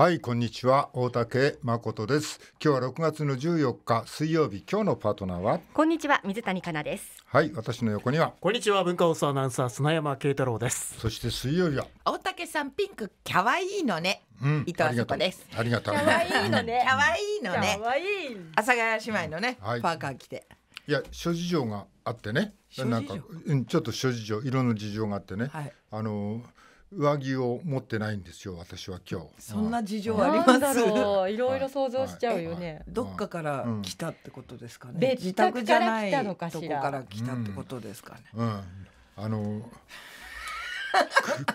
はいこんにちは大竹誠です今日は6月の14日水曜日今日のパートナーはこんにちは水谷香奈ですはい私の横にはこんにちは文化放送アナウンサー砂山慶太郎ですそして水曜日は大竹さんピンク可愛いいのねうん、伊藤あ子です。ありがとう。可愛いいのね。可愛いいのね。可愛い。い阿佐ヶ谷姉妹のね、はい、パーカー着て。いや諸事情があってね、なんか、うん、ちょっと諸事情、いろんな事情があってね、はい、あのー上着を持ってないんですよ私は今日そんな事情ありますだろういろいろ想像しちゃうよね、はいはい、どっかから来たってことですかね、うん、自宅じゃないとこから来たってことですかね、うん、うん、あの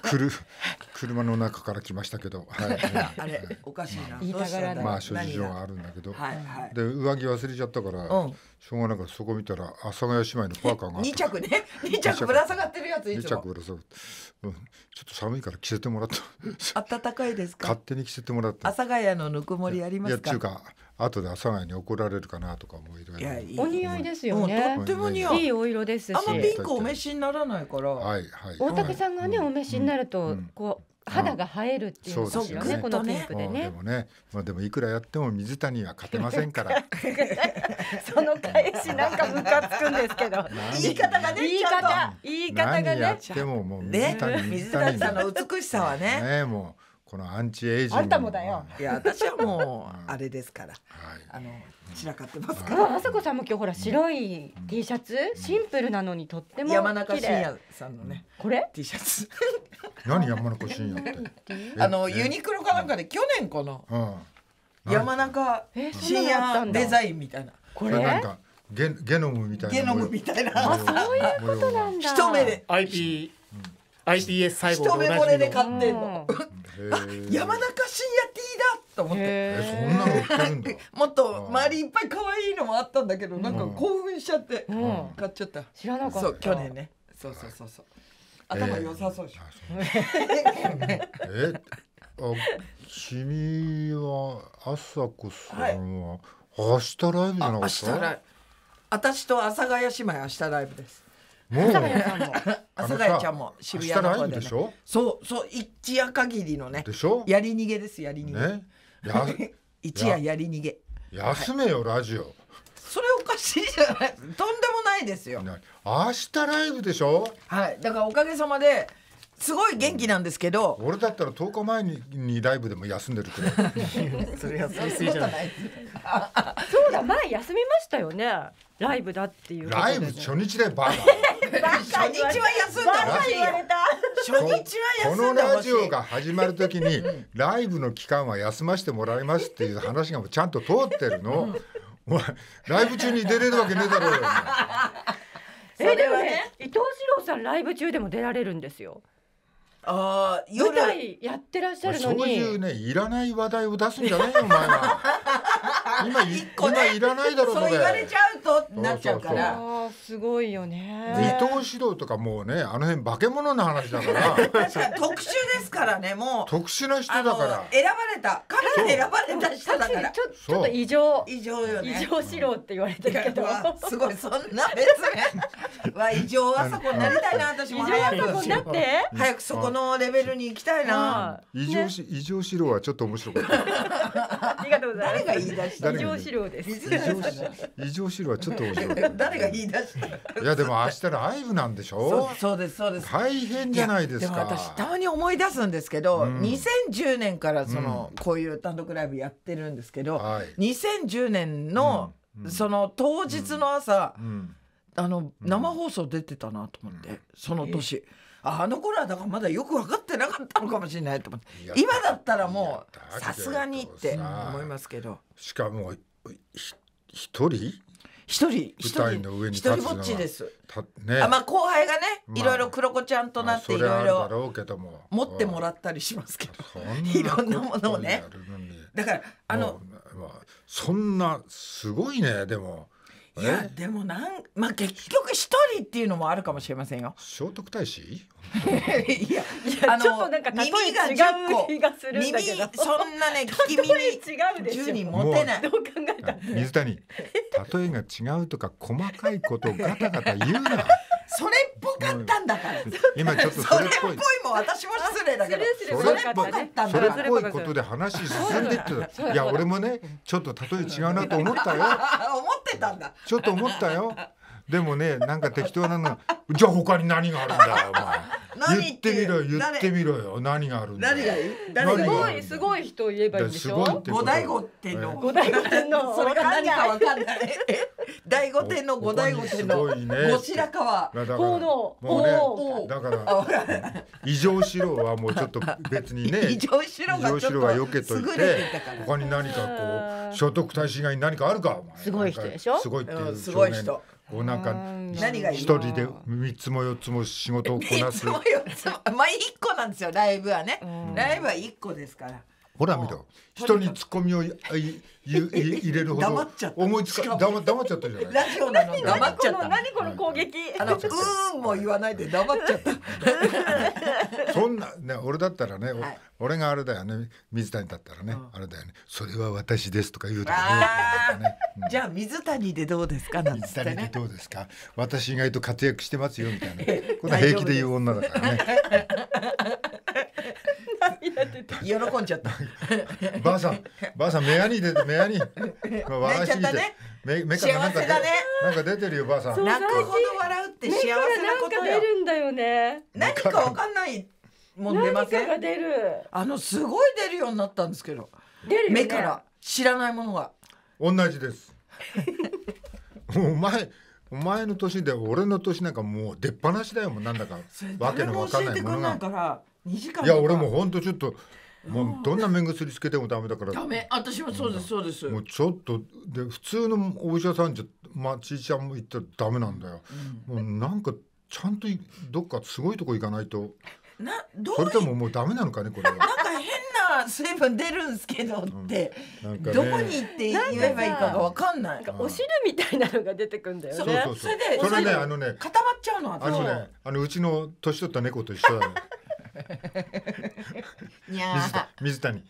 くる車の中から来ましたけど、はい、あれ、はい、おかしいな言いたがらないまあ諸事情があるんだけど、はいはい、で上着忘れちゃったから、うん、しょうがないからそこ見たら阿佐ヶ谷姉妹のパーカーが2着ね2着ぶら下がってるやつい2着ぶら下がって、うん、ちょっと寒いから着せてもらった暖かいですか勝手に着せてもらった阿佐ヶ谷のぬくもりありますかいやっていうか後で阿佐ヶ谷に怒られるかなとかもいろいろお似合いですよね、とても似合ういいお色ですしあんまピンクお召しにならないから、はいはい、大竹さんがね、お召しになると、こう肌が映えるっていうんですよね、ねこのピンクでね。でもね、まあでもいくらやっても水谷は勝てませんから。その返しなんかムカつくんですけど、言い方がね、言い方、言い方がね。でももう水谷、ね、水谷さんの美しさはね。ねもう。このアンチエイジングあんたもだよいや私はもうあれですから、あの散らかってますからああさこさんも今日ほら白い T シャツシンプルなのにとっても山中信也さんのねこれ T シャツ 何山中信也って あのユニクロかなんかで去年この、山中深夜デザインみたいな。これなんかゲゲノムみたいな。ゲノムみたいな。あそういうことなんだ。一目で。I P I P S 細胞一目惚れで買ってんの。山中伸也 T だと思って。そんなの もっと周りいっぱい可愛いのもあったんだけど、なんか興奮しちゃって、買っちゃった。知らなかった。そう去年ね。そうそうそうそう。頭良さそうし。えー、あ、シ は朝子さんは、明日ライブじゃなかった？明日ライブ。私と阿佐ヶ谷姉妹明日ライブです。もう朝谷朝 谷ちゃんも渋谷の方で、ね、そうそう一夜限りのねでしょやり逃げですやり逃げ、ね、や 一夜やり逃げ休めよ、はい、ラジオそれおかしいじゃないとんでもないですよ明日ライブでしょはいだからおかげさまですごい元気なんですけど、俺だったら10日前ににライブでも休んでるくらいそれ休みすぎじゃない そうだ前休みましたよねライブだっていうライブ初日でバカ初日は休んだ初日は休んこのラジオが始まるときに、ライブの期間は休ませてもらいますっていう話がちゃんと通ってるの、お前ライブ中に出れるわけねえだろうよ そえでもね伊藤四郎さんライブ中でも出られるんですよああ舞台やってらっしゃるのに。そういうねいらない話題を出すんじゃないよお前は。今 一個ねいらないだろうそう言われちゃうとなっちゃうからすごいよね伊藤四郎とかもうねあの辺化け物の話だから 特殊ですからねもう特殊な人だから選ばれた彼選ばれた人だからちょちょっと異常異常よね異常四郎って言われてるけどすごいそんな別には 異常あそこになりたいな私も早く異常って早くそこのレベルに行きたいな異常し、ね、異常四郎はちょっと面白かったありがとうございます誰が言い出した異常資料です。異常資料はちょっと誰が言い出したいやでも明日ライブなんでしょうそうですそうです大変じゃないですか私たまに思い出すんですけど、うん、2010年からその、うん、こういう単独ライブやってるんですけど、はい、2010年の、うん、その当日の朝、あの生放送出てたなと思って、その年。えーあの頃はだからまだよく分かってなかったのかもしれないと思って今だったらもうさすがにって思いますけどしかも一人一人一人一人ぼっちです。ね、あまあ後輩がね、いろいろ黒子ちゃんとなっていろいろ持ってもらったりしますけど、いろんなものをね。だからあの、まあ、そんなすごいねでもいやでもなん、まあ、結局一人っていうのもあるかもしれませんよ。聖徳太子 いやいやちょっとなんか耳が違う気がするんだけど耳そんなね聞き耳10人持てないどう考えた水谷例えが違うとか細かいことをガタガタ言うなそれっぽかったんだから。今ちょっとそれっぽい。も私も失礼だけど。それっぽかったんだ。それっぽいことで話進んでってた。いや俺もねちょっと例え違うなと思ったよ。思ってたんだ。ちょっと思ったよ。でもねなんか適当なのじゃあ他に何があるんだよお前言ってみろ言ってみろよ何があるんだよ誰がすごいすごい人を言えばいいんでしょ五大五天の五大五天の それが何かわかんない大五天の五大五天の五白川報道もうだから異常しろはもうちょっと別にね 異常しろがちょっとけといて他に何かこう聖徳太子以外に何かあるかすごい人でしょすごいっていう少年五なんか一人で3つも4つも仕事をこなす。3つもつもまあ1個なんですよライブはね、ライブは1個ですから。ほら見ろ人にツッコミをいゆ入れるほど黙っちゃった思いつか黙黙っちゃったじゃないラジオなのに黙っちゃった何この攻撃あのうーんも言わないで黙っちゃった そんなね俺だったらね、は俺があれだよね水谷だったらね、あれだよねそれは私ですとか言うとかね、じゃあ水谷でどうですかなん水谷でどうですか私意外と活躍してますよみたいなこんな平気で言う女だからね 喜んじゃった。ばあさん、ばあさん、目やに出て、目やに。笑いすぎて。目、目からなんか、ね、なんか出てるよ、ばあさん。泣くほど笑うって幸せなこと出るんだよね。何かわかんない。もう出ません。あの、すごい出るようになったんですけど。出ね、目から。知らないものが。同じです。お前。お前の年で俺の年なんかもう出っ放しだよもうなんだかわけのわかんないものが。から。2時間いや俺も本当ちょっともうどんな目薬つけてもダメだからダメ私もそうですそうですもうちょっとで普通のお医者さんじゃまあちいちゃんも行ったらダメなんだよ、もうなんかちゃんとどっかすごいとこ行かないとなどうそれとももうダメなのかねこれは。なんか変な水分出るんすけどって、うんなんかねどこに行って言えばいいかがわかんない。お汁みたいなのが出てくんだよそうねそうそうそれでそれねあのね固まっちゃうのあ私のねあのうちの年取った猫と一緒だねに ゃー水谷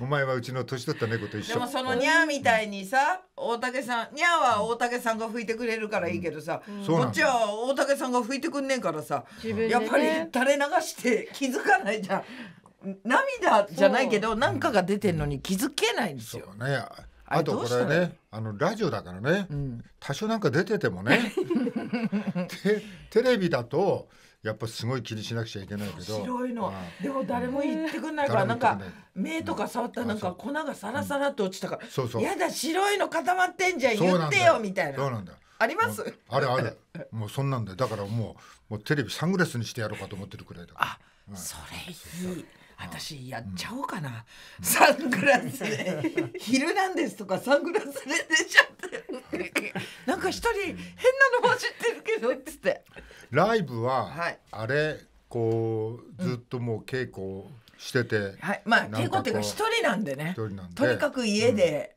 お前はうちの年取った猫と一緒でもそのにゃーみたいにさ大竹さんにゃーは大竹さんが吹いてくれるからいいけどさ、うん、こっちは大竹さんが吹いてくんねんからさ、ね、やっぱり垂れ流して気づかないじゃん涙じゃないけど何かが出てんのに気づけないんですよ。そうねあとこれねあのラジオだからね、うん、多少なんか出ててもね テレビだとやっぱすごい気にしなくちゃいけないけど白いのでも誰も言ってくんないから、なんか目とか触ったらなんか粉がサラサラと落ちたから、そうそうやだ白いの固まってんじゃん言ってよみたいなそうなんだありますあれあれもうそんなんだだからもうもうテレビサングラスにしてやろうかと思ってるくらいだからあ、うん、それいい私やっちゃおうかな、うん、サングラスで「昼なんです」とかサングラスで出ちゃってなんか一人変なの走ってるけどっつってライブは、はい、あれこうずっともう稽古してて、うん、はい、まあ稽古っていうか一人なんでねとにかく家で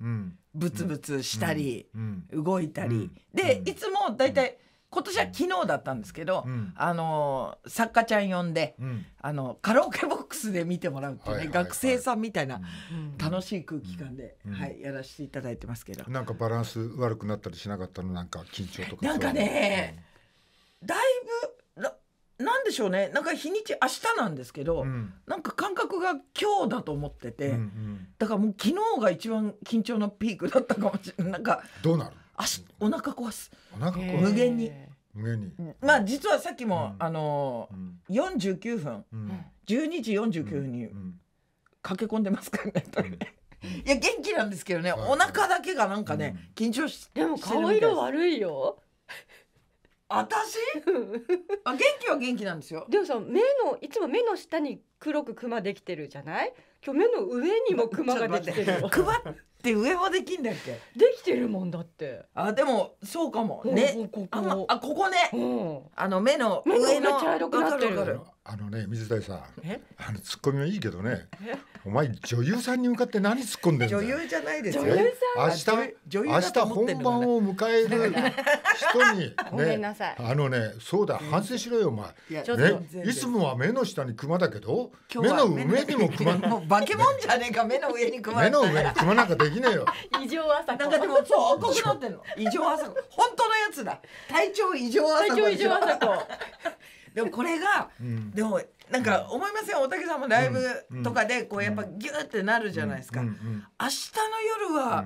ブツブツしたり、うん、動いたり、でいつも大体、うん今年は昨日だったんですけど、うん、あの作家ちゃん呼んで、うん、あのカラオケボックスで見てもらうってね、はいはいはい、学生さんみたいな、楽しい空気感で、はいやらせていただいてますけどなんかバランス悪くなったりしなかったのなんか緊張とかなんかね、だいぶなんでしょうねなんか日にち明日なんですけど、うん、なんか感覚が今日だと思ってて、うんうん、だからもう昨日が一番緊張のピークだったかもしれないなんかどうなるお腹壊すお腹壊す無限に無に、まあ実はさっきも、あのーうん、49分、うん、12時49分に駆け込んでますからね。いや元気なんですけどね、はい、お腹だけがなんかね、緊張しでも顔色悪いよ。私あ元気は元気なんですよでもさ目のいつも目の下に黒くクマできてるじゃない今日目の上にもクマができてるクマって上はできんだっけできてるもんだってあでもそうかもね、ここあ,、まあここね、うん、あの目の上の茶色くなってるあのね水谷さんあのツッコミはいいけどねお前女優さんに向かって何突っ込んで女優じゃないですよ女優さん明日女優明日本番を迎える 人にねごめんなさいあのねそうだ反省しろよお前いね、いつもは目の下にクマだけど目の上にもクマ化け物じゃねえか目の上にクマ目の上にクマなんかできねえよ。異常朝なんかでもそう濃くなってんの。異常朝子。本当のやつだ。体調異常朝子。体調異常朝子。でもこれが、うん、でもなんか思いませんおたけさんもライブとかでこうやっぱギューってなるじゃないですか。明日の夜は、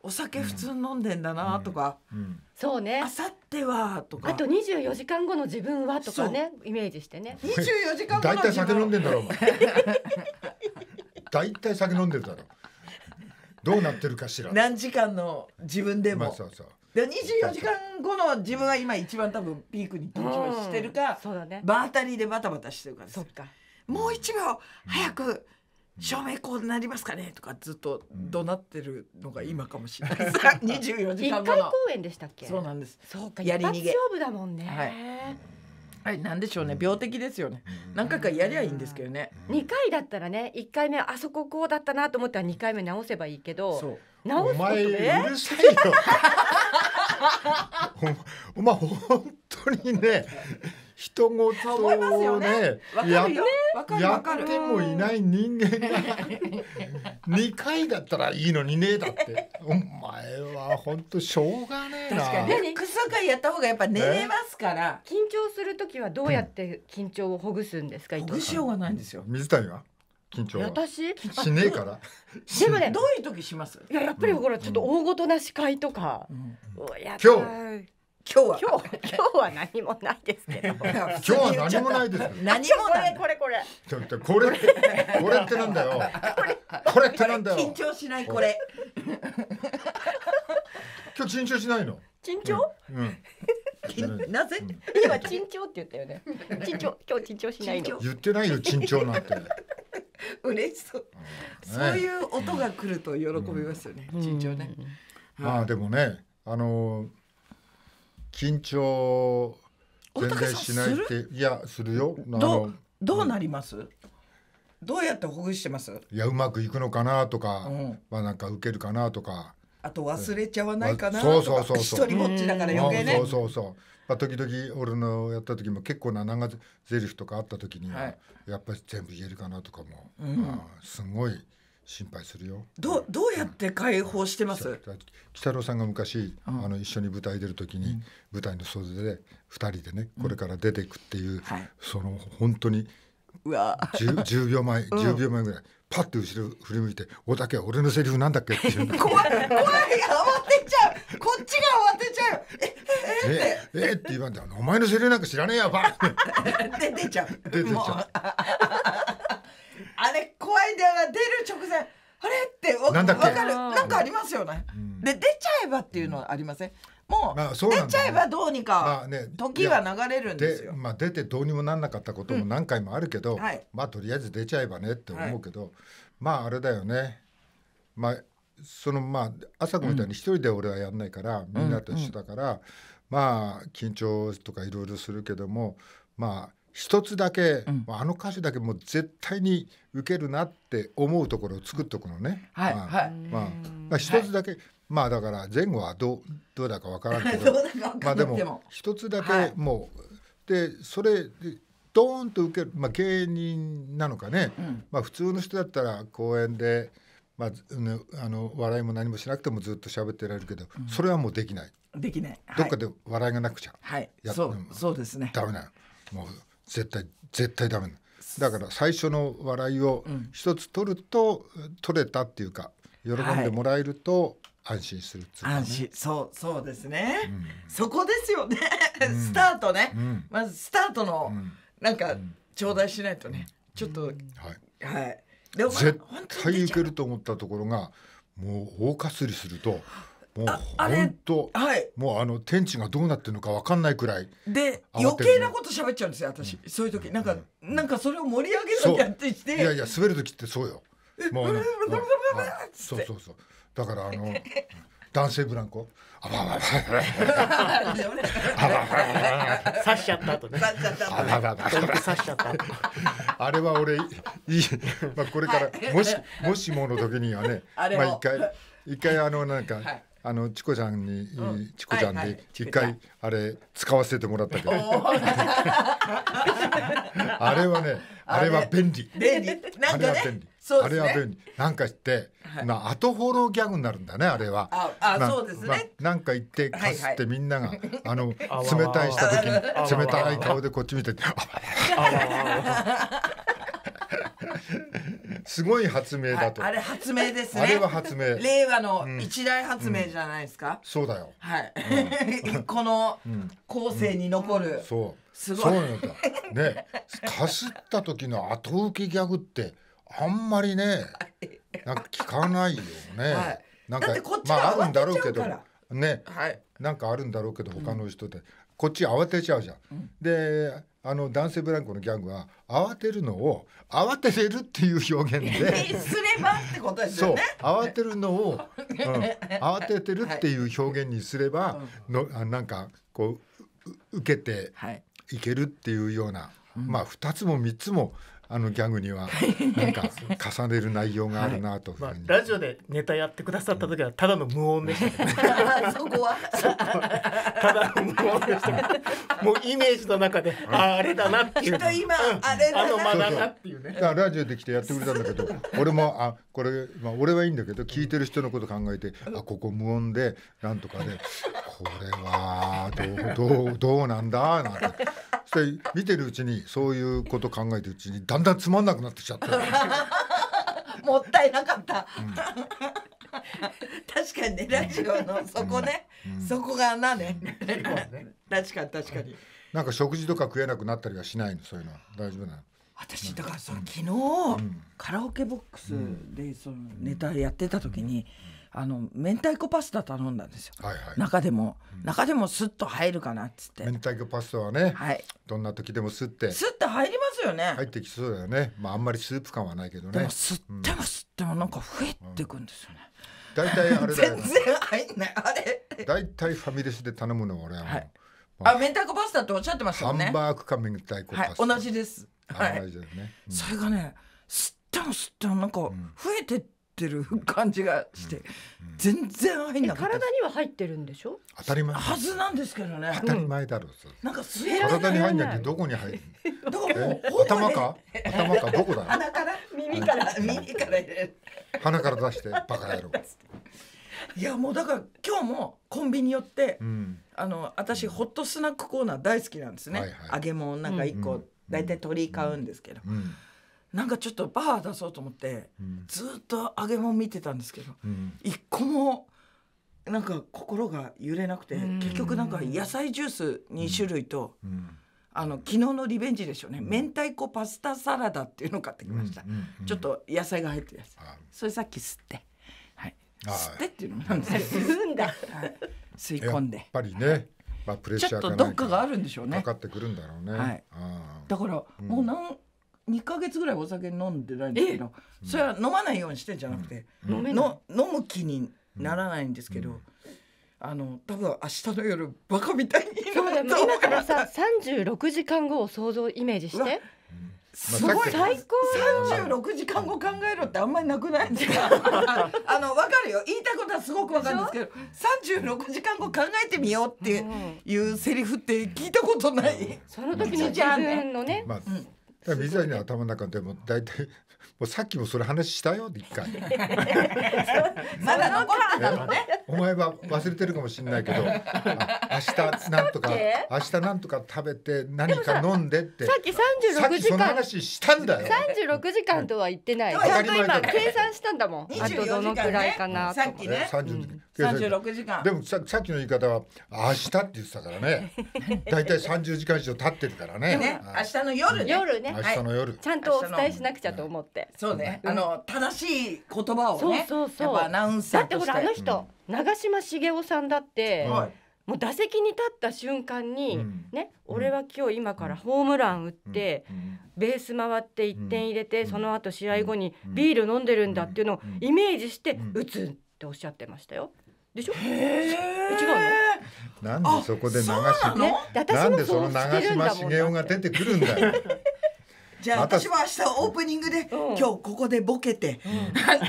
お酒普通飲んでんだなとか、そうね明後日はとかあと二十四時間後の自分はとかねイメージしてね二十四時間後の自分大体酒飲んでんだろう。だいたい酒飲んでるだろう。どうなってるかしら何時間の自分でも、まあ、そうそうで十四時間後の自分は今一番多分ピークに緊張してるか、そうだね、場当たりでバタバタしてるからそっかもう一秒早く照明こうなりますかねとかずっと怒鳴ってるのが今かもしれない、二十四時間後の公演でしたっけそうなんですそうかやり逃げ勝負だもんね、はいはいなんでしょうね病的ですよね、何回かやりゃいいんですけどね、二回だったらね一回目あそここうだったなと思ったら2回目直せばいいけど直すことねうるさいよお前本当にね人ごとをねやってもいない人間が2 回だったらいいのにねだってお前は本当しょうがねえな確かに複数回やった方がやっぱ寝れますから緊張する時はどうやって緊張をほぐすんですか、うん、ほぐしようがないんですよ水谷は緊張私しねえからでもねどういう時しますいややっぱりほらちょっと大ごとな司会とか、うん、や今日 今日は今日は何もないですけど今日は何もないです。何もない。これこれこれ。これこれってなんだよ。これってなんだよ。緊張しないこれ。今日緊張しないの。緊張？うん。なぜ、今緊張って言ったよね。緊張今日緊張しないの。言ってないよ緊張なんて。嬉しそう、そういう音が来ると喜びますよね、緊張ね。まあでもねあの緊張全然しないっていやするよどうどうなります、うん、どうやってほぐしてますいやうまくいくのかなとか、うん、まあなんか受けるかなとかあと忘れちゃわないかなとか一人ぼっちだから余計ねそうそうそう、まあ、時々俺のやった時も結構な長ゼリフとかあった時には、はい、やっぱり全部言えるかなとかも、うん、まあ、すごい。心配するよどうどうやって解放してます、うん、北郎さんが昔、うん、あの一緒に舞台出るときに、舞台の袖で二人でねこれから出ていくっていう、はい、その本当に十十秒前10秒前ぐらい、パッて後ろ振り向いて「おたけ俺のセリフなんだっけ?」って言う 怖い怖い慌てちゃうこっちが慌てちゃうええええって言わんだお前のセリフなんか知らねえよバー 出てちゃう出てちゃうあれ怖いんだよな出る直前あれってわかるなんかありますよね、うん、で出ちゃえばっていうのはありません、もう,、まあ、そう出ちゃえばどうにか時は流れるんですよ。まあ、ね、まあ、出てどうにもなんなかったことも何回もあるけど、うんはい、まあとりあえず出ちゃえばねって思うけど、はい、まああれだよね。まあそのまあ朝子みたいに一人で俺はやんないから、うん、みんなと一緒だから、うんうん、まあ緊張とかいろいろするけどもまあ一つだけ、うん、あの歌詞だけもう絶対に受けるなって思うところを作っとくのね。はい、まあ、はい、まあ、一つだけ、はい、まあだから前後はどうどうだかわからんけど まあでも一つだけもう、はい、でそれドーンと受ける、まあ、芸人なのかね、うん、まあ、普通の人だったら公演で、まあ、あの笑いも何もしなくてもずっと喋ってられるけど、うん、それはもうできない。できない。どっかで笑いがなくちゃ。はい。そうそうですね。ダメなの。もう絶対絶対ダメだから最初の笑いを一つ取ると、うん、取れたっていうか喜んでもらえると安心する、ねはい、安心そうそうですね、うん、そこですよね スタートね、うん、まずスタートの、なんか、頂戴しないとね、ちょっと、はい、はい、でも、まあ、絶対いけると思ったところがもう大かすりすると もう本当、はい、もうあの天地がどうなってるのか分かんないくらいで余計なこと喋っちゃうんですよ私、うん、そういう時なんか、うん、なんかそれを盛り上げるだけやってしていやいや滑る時ってそうよもう、そうそうそうだからあの男性ブランコあばばばば刺しちゃったあばばばば刺あれは俺いいまあこれからもしもしもの時にはねまあ一回一回あのなんかあのチコちゃんに、うん、チコちゃんで一回あれ使わせてもらったけど、あれはねあれは便利便利あれは便利あれは便利なんかして、まあ後フォローギャグになるんだねあれはあそうですね、なんか言ってかすってみんなが、あの冷たいした時に冷たい顔でこっち見て すごい発明だと、あれ発明ですねあれは発明令和の一大発明じゃないですか、うんうん、そうだよはい、うん、この後世に残る、そうすごいそうなんだねかすった時の後受けギャグってあんまりねなんか聞かないよね、はい、なんかまああるんだろうけどね、はい、なんかあるんだろうけど他の人で、こっち慌てちゃうじゃん、であの男性ブランコのギャングは慌てるのを慌ててるっていう表現で すればってことですよね慌てるのを、うん、慌ててるっていう表現にすれば、はい、のなんかこう受けていけるっていうような、はい、まあ2つも3つもあのギャグにはなんか重ねる内容があるなとはいまあ、ラジオでネタやってくださった時はただの無音でした、そこは ただの無音でした、もうイメージの中であれだなっていう今あれだなっていうねだからラジオで来てやってくれたんだけど俺もあこれ、まあ、俺はいいんだけど聞いてる人のこと考えてあここ無音でなんとかでこれはどうどうどうなんだなんて。それ見てるうちにそういうこと考えてるうちにだんだんつまんなくなってきちゃった もったいなかった、うん、確かにねラジオのそこね、うん、そこがなね、確かに確かに、なんか食事とか食えなくなったりはしないのそういうのは大丈夫なの私だからその昨日、カラオケボックスでそのネタやってた時に、あの明太子パスタ頼んだんですよ、はいはい、中でも、うん、中でもスッと入るかなっつって明太子パスタはね、はい、どんな時でもスッてスッて入りますよね入ってきそうだよねまああんまりスープ感はないけどねでも吸っても吸ってもなんか増えていくんですよね、大、う、体、ん、あれだよ、全然入んないあれ大体ファミレスで頼むの俺は、はいあ、明太子パスタっておっしゃってましたねハンバーグか明太子パスタ、はい、同じですはい、ねうん、それがね吸っても吸ってもなんか増えてって、ってる 感じがして、全然入んなかった体には入ってるんでしょ当たり前はずなんですけどね当たり前だろう、なん、かなんか体に入んなきゃどこに入る どこ頭か頭か どこだ鼻から耳から耳から鼻から出してバカ野郎いやもうだから今日もコンビニ寄って、あの私ホットスナックコーナー大好きなんですね、揚げ物なんか一個、大体鳥買うんですけど、なんかちょっとバー出そうと思って、うん、ずっと揚げ物見てたんですけど、うん、一個もなんか心が揺れなくて、結局なんか野菜ジュース2種類と、あの昨日のリベンジでしょうね、明太子パスタサラダっていうのを買ってきました、ちょっと野菜が入ってるやつそれさっき吸って、はい、吸ってっていうのなんです吸うんだ、はい、吸い込んでやっぱりね、まあ、プレッシャーかちょっとどっかがあるんでしょうねかかってくるんだろうね、はい、だから、もうなん2か月ぐらいお酒飲んでないんですけどそれは飲まないようにしてんじゃなくて、飲む気にならないんですけど。あの多分明日の夜バカみたいにそうだ今からさ36時間後を想像イメージしてすごい最高三十六時間後考えろってあんまりなくないですか。あのわかるよ言いたいことはすごくわかるんですけど、三十六時間後考えてみようっていうセリフって聞いたことない。その時の自分のね。まあ水谷の頭の中でも大体 もうさっきもそれ話したよ一回 まだ残ったね お前は忘れてるかもしれないけど明日なんとか明日なんとか食べて何か飲んでってさっき36時間話したんだよ36時間とは言ってない、ちゃんと今計算したんだもん、あとどのくらいかなとね、さっきね36時間でもささっきの言い方は明日って言ってたからね大体30時間以上経ってるからねね、明日の夜ね夜ね明日の夜、はい、ちゃんとお伝えしなくちゃと思って。そうね、あの正しい言葉をね、そうそうそうやっぱアナウンサーだってほらあの人、長嶋茂雄さんだって。はいもう打席に立った瞬間に、うん、ね、俺は今日今からホームラン打って、うん、ベース回って1点入れて、うん、その後試合後にビール飲んでるんだっていうのをイメージして打つっておっしゃってましたよ。でしょ違うのなんでそこで流し、ね、私もそうしてるんだもんなんでその長嶋茂雄が出てくるんだよ じゃあ私は明日オープニングで、今日ここでボケて、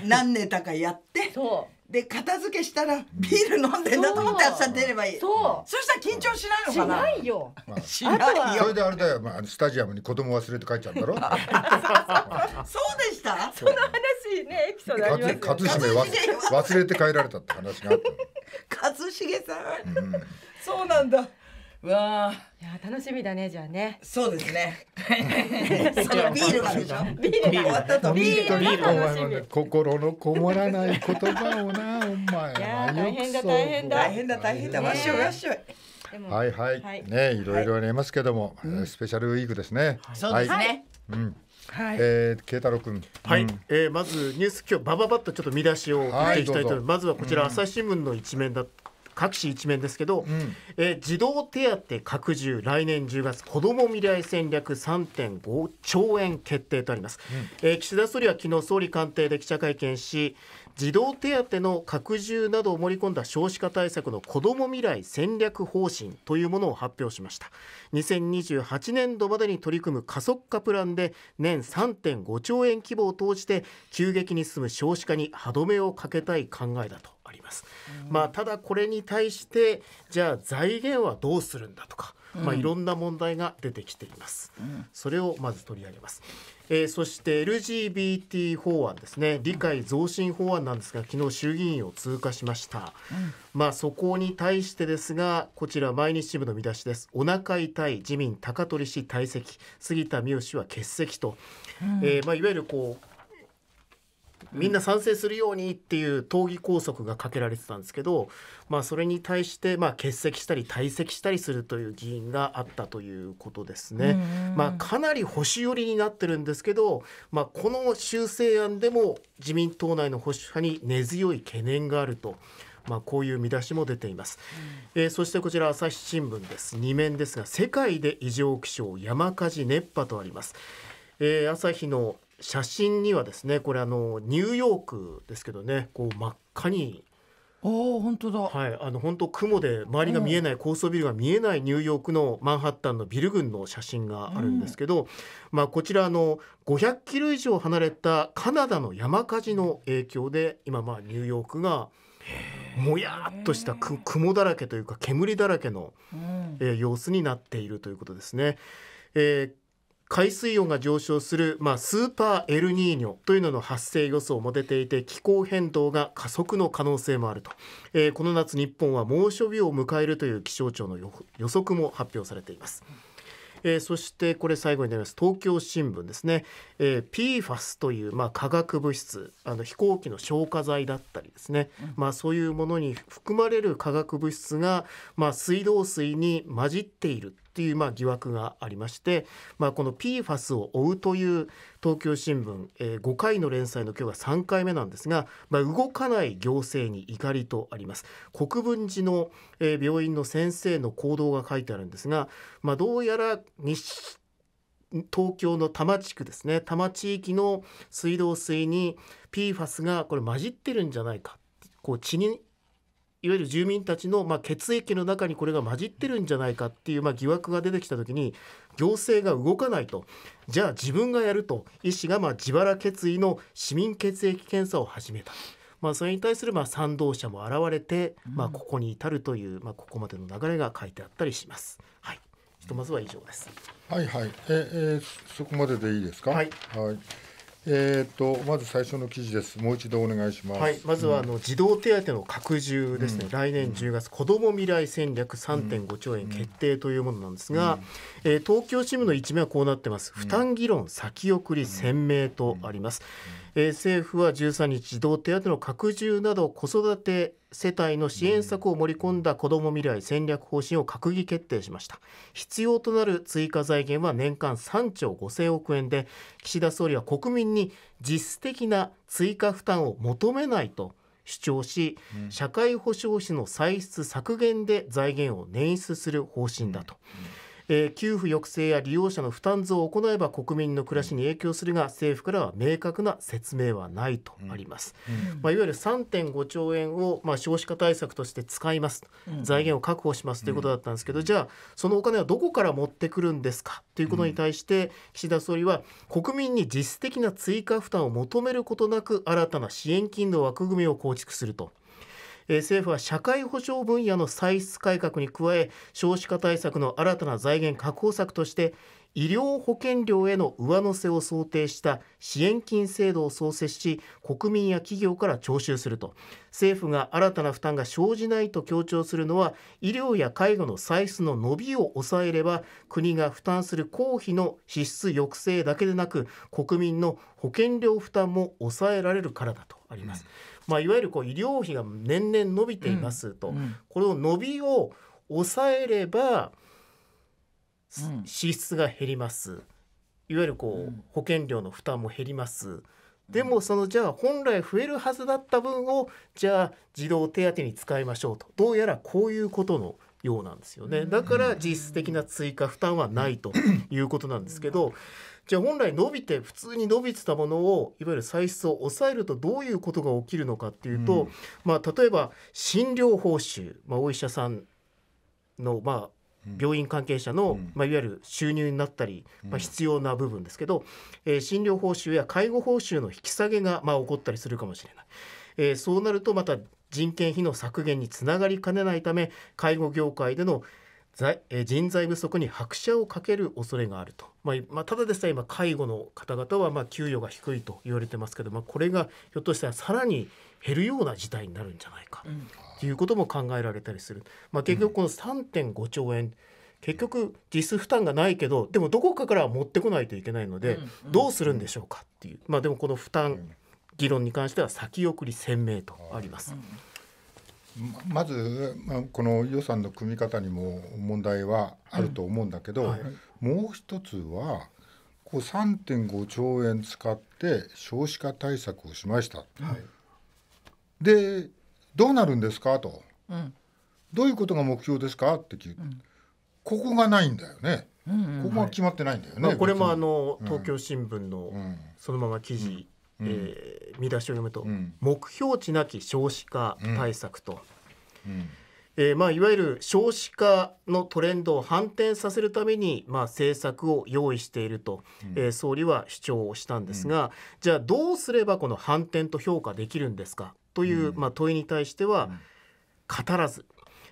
何ネタかやって。そうで片付けしたらビール飲んでんだと思って明日出ればいいそうそしたら緊張しないのかなしないよ、まあ、しないよそれであれだよ、まあ、スタジアムに子供忘れて帰っちゃうんだろ そうでしたその話ねエピソードあります勝勝忘れて帰られたって話があった 勝重さん、うん、そうなんだわあ。いや楽しみだねじゃあね。そうですね。そのビールがでしょ。ビール終わったとビールが楽しみ。心のこもらない言葉をなお前。いや大変だ大変だ大変だ大変だわしょわしょい。はいはいねいろいろありますけどもスペシャルウィークですね。そうですね。うん。はい、えー、慶太郎君。はい、うえまずニュース今日ばばばっとちょっと見出しを言っいきたいと思います。まずはこちら朝日新聞の一面だ各紙一面ですけど、うん、え児童手当拡充来年10月子ども未来戦略3.5兆円決定とあります、うん、え岸田総理は昨日総理官邸で記者会見し児童手当の拡充などを盛り込んだ少子化対策の子ども未来戦略方針というものを発表しました2028年度までに取り組む加速化プランで年3.5兆円規模を投じて急激に進む少子化に歯止めをかけたい考えだとあります。うん、まあ、ただこれに対してじゃあ財源はどうするんだとか、うん、まあ、いろんな問題が出てきています。うん、それをまず取り上げます。えー、そして LGBT 法案ですね理解増進法案なんですが昨日衆議院を通過しました、うん、まあそこに対してですがこちら毎日新聞の見出しですお腹痛い自民高取氏退席杉田水脈氏は欠席と、うん、えー、まあ、いわゆるこうみんな賛成するようにっていう討議拘束がかけられてたんですけど、まあ、それに対してまあ欠席したり退席したりするという議員があったということですね。まあ、かなり保守寄りになってるんですけど、まあ、この修正案でも自民党内の保守派に根強い懸念があると。まあ、こういう見出しも出ています、うん、えー、そしてこちら朝日新聞です2面ですが世界で異常気象山火事熱波とあります、えー、朝日の写真にはですねこれあのニューヨークですけどねこう真っ赤にあ本当だ、はい、あの本当雲で周りが見えない、高層ビルが見えないニューヨークのマンハッタンのビル群の写真があるんですけど、うん、まあ、こちらの500キロ以上離れたカナダの山火事の影響で今まあニューヨークがもやっとした雲だらけというか煙だらけの、えー、様子になっているということですね。えー、海水温が上昇する、まあ、スーパーエルニーニョというのの発生予想も出ていて気候変動が加速の可能性もあると、えー、この夏日本は猛暑日を迎えるという気象庁の予測も発表されています。えー、そしてこれ最後になります東京新聞ですね、えー、PFAS という、まあ、化学物質あの飛行機の消火剤だったりですね、まあ、そういうものに含まれる化学物質が、まあ、水道水に混じっているっていうまあ疑惑がありまして、まあ、この PFAS を追うという東京新聞、えー、5回の連載の今日が3回目なんですが、まあ、動かない行政に怒りとあります国分寺の、えー、病院の先生の行動が書いてあるんですが、まあ、どうやら東京の多摩地区ですね多摩地域の水道水に PFAS がこれ混じってるんじゃないかこう血にいわゆる住民たちの、まあ、血液の中にこれが混じってるんじゃないかっていう、まあ、疑惑が出てきた時に行政が動かないとじゃあ自分がやると医師が、まあ、自腹決意の市民血液検査を始めた。まあ、それに対するまあ賛同者も現れて、まあ、ここに至るという、まあ、ここまでの流れが書いてあったりします。はい、ひとまずは以上です。はいはい、ええー、そこまででいいですか。はい、はいえーと、まず最初の記事です、もう一度お願いします、はい、まずはあの、うん、児童手当の拡充ですね、うん、来年10月、子ども未来戦略3.5兆円決定というものなんですが、うん、えー、東京新聞の一面はこうなってます、負担議論先送り鮮明とあります。えー、政府は13日児童手当の拡充など子育て世帯の支援策を盛り込んだ子ども未来戦略方針を閣議決定しました必要となる追加財源は年間3兆5000億円で岸田総理は国民に実質的な追加負担を求めないと主張し、社会保障費の歳出削減で財源を捻出する方針だと。うんうんえー、給付抑制や利用者の負担増を行えば国民の暮らしに影響するが政府からは明確な説明はないとあります、うん、まあ、いわゆる3.5兆円を、まあ、少子化対策として使います、財源を確保しますということだったんですけど、じゃあそのお金はどこから持ってくるんですかということに対して岸田総理は国民に実質的な追加負担を求めることなく新たな支援金の枠組みを構築すると。え政府は社会保障分野の歳出改革に加え少子化対策の新たな財源確保策として医療保険料への上乗せを想定した支援金制度を創設し国民や企業から徴収すると政府が新たな負担が生じないと強調するのは医療や介護の歳出の伸びを抑えれば国が負担する公費の支出抑制だけでなく国民の保険料負担も抑えられるからだとあります。うんまあ、いわゆるこう医療費が年々伸びていますと、うんうん、この伸びを抑えれば、支出が減りますいわゆるこう、保険料の負担も減ります。でもそのじゃあ本来増えるはずだった分をじゃあ児童手当に使いましょうとどうやらこういうことのようなんですよねだから実質的な追加負担はないということなんですけどじゃあ本来伸びて普通に伸びてたものをいわゆる歳出を抑えるとどういうことが起きるのかっていうと、うん、まあ、例えば診療報酬、まあ、お医者さんのまあ病院関係者の、まあ、いわゆる収入になったり、まあ、必要な部分ですけど、えー、診療報酬や介護報酬の引き下げが、まあ、起こったりするかもしれない、えー、そうなるとまた人件費の削減につながりかねないため介護業界での在え人材不足に拍車をかける恐れがあると、まあ、まあ、ただでさえ今介護の方々はま給与が低いと言われてますけど、まあ、これがひょっとしたらさらに減るような事態になるんじゃないかということも考えられたりする、まあ、結局この3.5兆円、うん結局実質負担がないけどでもどこかから持ってこないといけないので、どうするんでしょうかっていう、まあ、でもこの負担議論に関しては先送り鮮明とあります。まず、まあ、この予算の組み方にも問題はあると思うんだけど、うんはい、もう一つはこう3.5兆円使って少子化対策をしました。はい、でどうなるんですかと、うん、どういうことが目標ですかって聞いて、うん、ここがないんだよね。ここは決まってないんだよね。はいまあ、これもあの東京新聞のそのまま記事うん、えー、見出しを読むと、うん、目標値なき少子化対策と、うん、えー、まあ、いわゆる少子化のトレンドを反転させるために、まあ、政策を用意していると、えー、総理は主張をしたんですが、じゃあどうすればこの反転と評価できるんですかという、まあ、問いに対しては、語らず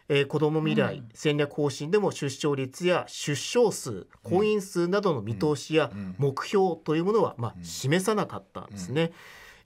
えー、子ども未来戦略方針でも出生率や出生数、婚姻数などの見通しや目標というものは、まあ、示さなかったんですね。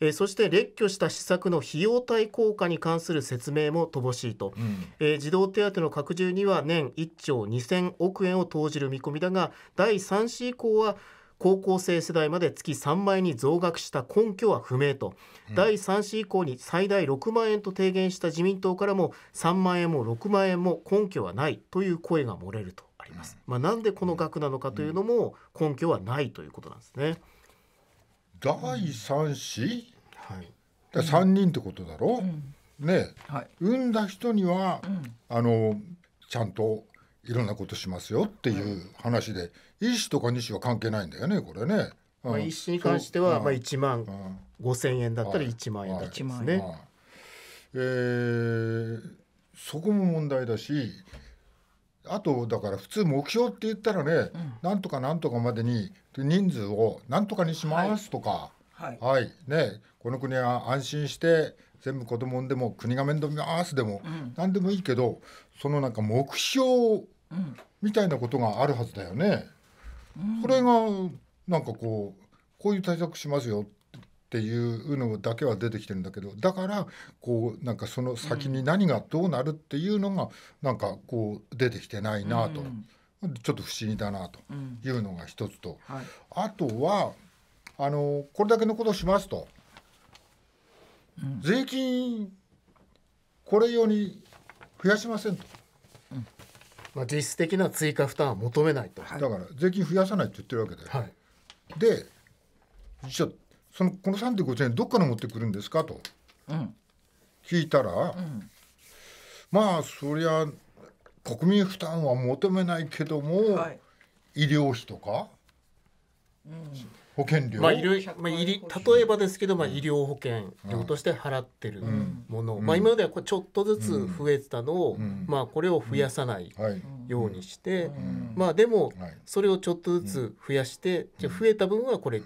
えそして列挙した施策の費用対効果に関する説明も乏しいと、うん、えー、児童手当の拡充には年1兆2000億円を投じる見込みだが第3子以降は高校生世代まで月3万円に増額した根拠は不明と、うん、第3子以降に最大6万円と提言した自民党からも3万円も6万円も根拠はないという声が漏れるとあります、まあ、なんでこの額なのかというのも根拠はないということなんですね。第3子、はい、三人ってことだろ、うん、ね、はい、産んだ人には、うん、あのちゃんといろんなことしますよっていう話で医師とか西は関係ないんだよねこれね。まあ、医師に関しては、まあ、1万5千円だったら1万円だったですね。はいはいえー、そこも問題だしあとだから普通目標って言ったらね、うん、なんとかなんとかまでに人数をなんとかにしますとか、はい、はい、ね、この国は安心して全部子供んでも国が面倒見ますでも、うん、何でもいいけどそのなんか目標みたいなことがあるはずだよね。うんそれがなんかこうこういう対策しますよっていうのだけは出てきてるんだけどだからこうなんかその先に何がどうなるっていうのがなんかこう出てきてないなと、うん、ちょっと不思議だなというのが一つと、うんはい、あとはあのこれだけのことをしますと、うん、税金これ用に増やしませんと。まあ、実質的な追加負担は求めないと、はい、だから税金増やさないって言ってるわけで、はい、でじゃそのこの3.5兆円どっから持ってくるんですかと聞いたら、うん、まあそりゃ国民負担は求めないけども、はい、医療費とか、うん、保険料、まあ、医療まあ、医例えばですけど、まあ、医療保険料として払ってるもの、うん、まあ、今まではこれちょっとずつ増えてたのを、うん、まあ、これを増やさないようにして、うん、まあ、でもそれをちょっとずつ増やして、じゃ増えた分はこれ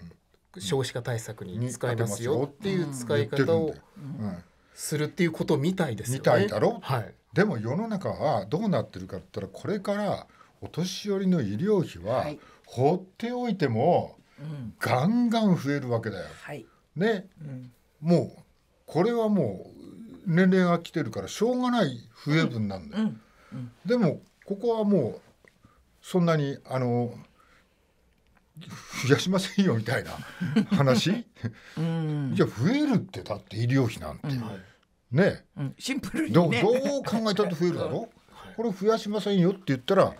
少子化対策に使えますよっていう使い方をするっていうことみたいですよね。みたいだろ、はい、でも世の中はどうなってるかって言ったらこれからお年寄りの医療費は放っておいても、はいガンガン増えるわけだよ。はい、ね、うん、もうこれはもう年齢が来てるからしょうがない増え分なんだよ。でもここはもうそんなにあの増やしませんよみたいな 話うん、いや増えるってだって医療費なんて、うん、ね、うん、シンプルに、ね、どう考えたって増えるだろ、はい、これ増やしませんよって言ったら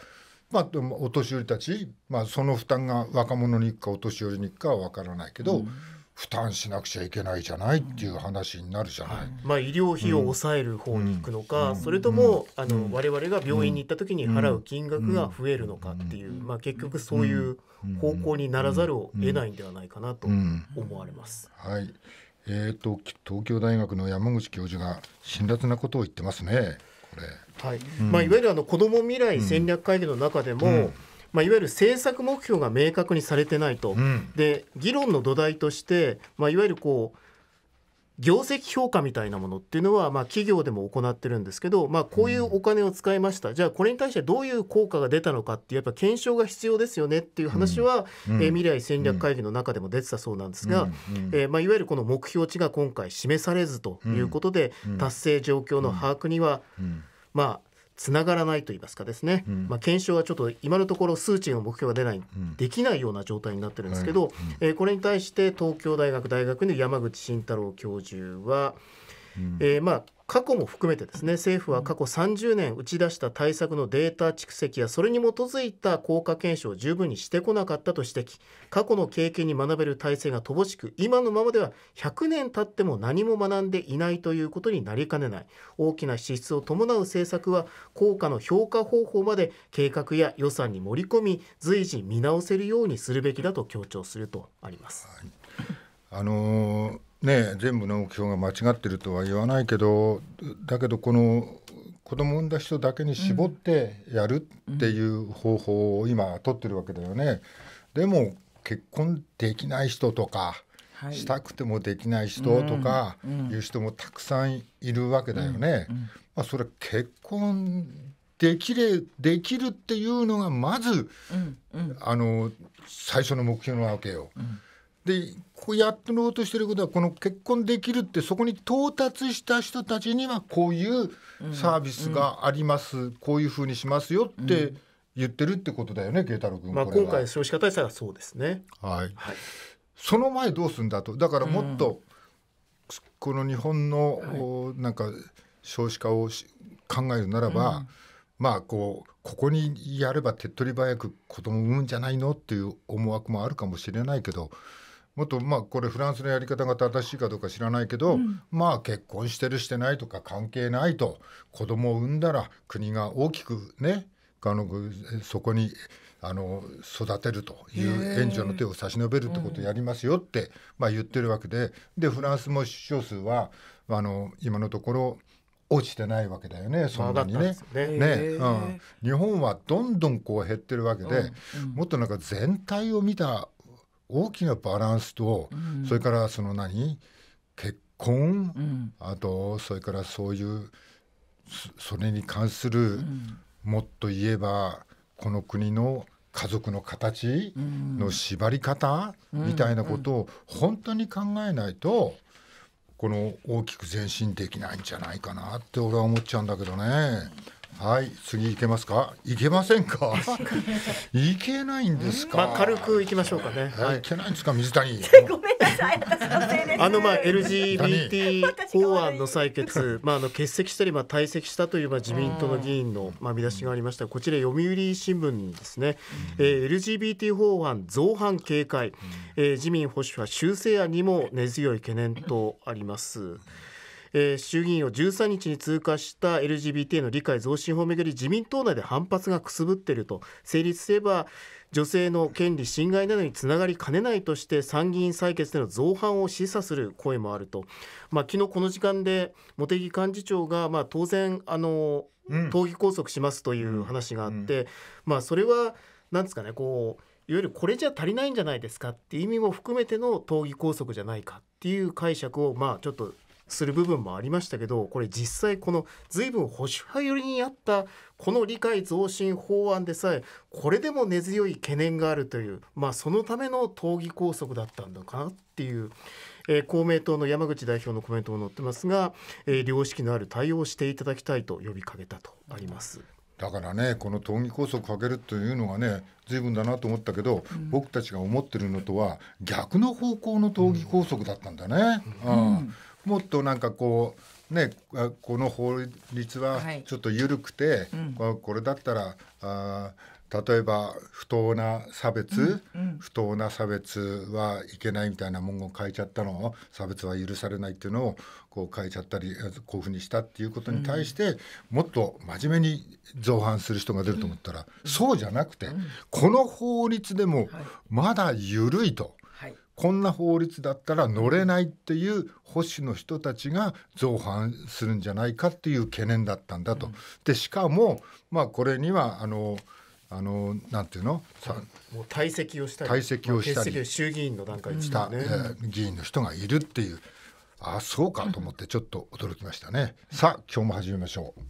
まあ、お年寄りたち、まあ、その負担が若者に行くかお年寄りに行くかは分からないけど、うん、負担しなくちゃいけないじゃないっていう話になるじゃない、うん、まあ、医療費を抑える方に行くのか、うん、それとも、あの我々が病院に行った時に払う金額が増えるのかっていう、まあ、結局そういう方向にならざるを得ないんではないかなと思われます。はいえーと東京大学の山口教授が辛辣なことを言ってますね。これ、はいまあ、いわゆるあの子ども未来戦略会議の中でも、まあ、いわゆる政策目標が明確にされてないと、で議論の土台として、まあ、いわゆるこう業績評価みたいなものっていうのは、まあ、企業でも行ってるんですけど、まあ、こういうお金を使いました、じゃあこれに対してどういう効果が出たのかってやっぱ検証が必要ですよねっていう話は、うん、えー、未来戦略会議の中でも出てたそうなんですが、うん、えー、まあ、いわゆるこの目標値が今回示されずということで、達成状況の把握には、まあつながらないと言いますかですね、うん、まあ、検証はちょっと今のところ数値の目標が出ない、うん、できないような状態になってるんですけど、はい、えー、これに対して東京大学大学の山口慎太郎教授は、うん、えまあ、過去も含めてですね政府は過去30年打ち出した対策のデータ蓄積やそれに基づいた効果検証を十分にしてこなかったと指摘過去の経験に学べる体制が乏しく今のままでは100年経っても何も学んでいないということになりかねない大きな支出を伴う政策は効果の評価方法まで計画や予算に盛り込み随時見直せるようにするべきだと強調するとあります。はいあのね、全部の目標が間違ってるとは言わないけどだけどこの子供を産んだ人だけに絞ってやるっていう方法を今取ってるわけだよね。でも結婚できない人とか、はい、したくてもできない人とかいう人もたくさんいるわけだよね。まあ、それ結婚できれできるっていうのがまず、うんうん、あの最初の目標なわけよ。うん、でこうやってろうとしてることはこの結婚できるってそこに到達した人たちにはこういうサービスがあります、うんうん、こういうふうにしますよって、言ってるってことだよね、慶太郎君。まあ、今回少子化対策はそうですね。はい。はい、その前どうするんだと、だからもっと。この日本の、うん、なんか少子化を考えるならば。うん、まあ、こう、ここにやれば手っ取り早く子供産むんじゃないのっていう思惑もあるかもしれないけど。もっとまあこれフランスのやり方が正しいかどうか知らないけど、うん、まあ結婚してるしてないとか関係ないと子供を産んだら国が大きくねあのそこにあの育てるという援助の手を差し伸べるってことをやりますよって、まあ、言ってるわけででフランスも出生数はあの今のところ落ちてないわけだよねそんなにね。ね、ね、うん、日本はどんどんこう減ってるわけで、うんうん、もっとなんか全体を見た大きなバランスと、うん、それからその何結婚、うん、あとそれからそういうそれに関する、もっと言えばこの国の家族の形の縛り方みたいなことを本当に考えないとこの大きく前進できないんじゃないかなって俺は思っちゃうんだけどね。はい、次行けますか。行けませんか。行けないんですか。まあ、軽くいきましょうかね。はい、行けないんですか、水谷。ごめんなさい、あの、まあ、L. G. B. T. 法案の採決、まあ、あの、欠席したり、まあ、退席したという、まあ、自民党の議員の、まあ、見出しがありました。こちら、読売新聞ですね。えー、L. G. B. T. 法案造反警戒、えー、自民保守は修正案にも根強い懸念とあります。えー、衆議院を13日に通過した LGBT の理解増進法をめぐり自民党内で反発がくすぶっていると成立すれば女性の権利侵害などにつながりかねないとして参議院採決での造反を示唆する声もあると、まあ、昨日この時間で茂木幹事長が、まあ、当然あの、党議拘束しますという話があって、うん、まあ、それは何ですかねこういわゆるこれじゃ足りないんじゃないですかっていう意味も含めての党議拘束じゃないかっていう解釈をまあちょっとする部分もありましたけどこれ実際この随分保守派寄りにあったこの理解増進法案でさえこれでも根強い懸念があるという、まあ、そのための党議拘束だったんだかなっていう、えー、公明党の山口代表のコメントも載ってますが、えー、良識のある対応をしていただきたいと呼びかけたとあります。だからねこの党議拘束かけるというのがね随分だなと思ったけど、うん、僕たちが思ってるのとは逆の方向の党議拘束だったんだね。うん、うんもっとなんかこうねこの法律はちょっと緩くて、はいうん、これだったらあ例えば不当な差別、うんうん、不当な差別はいけないみたいな文言を変えちゃったのを差別は許されないっていうのをこう変えちゃったりこういうふうにしたっていうことに対して、うん、もっと真面目に造反する人が出ると思ったら、うん、そうじゃなくて、うん、この法律でもまだ緩いと。こんな法律だったら乗れないっていう保守の人たちが造反するんじゃないかっていう懸念だったんだと。でしかも、まあ、これにはあのあのなんていうのさもう退席をしたり退席をしたり衆議院の段階にした、ね、えー、議員の人がいるっていうああそうかと思ってちょっと驚きましたね。さあ今日も始めましょう。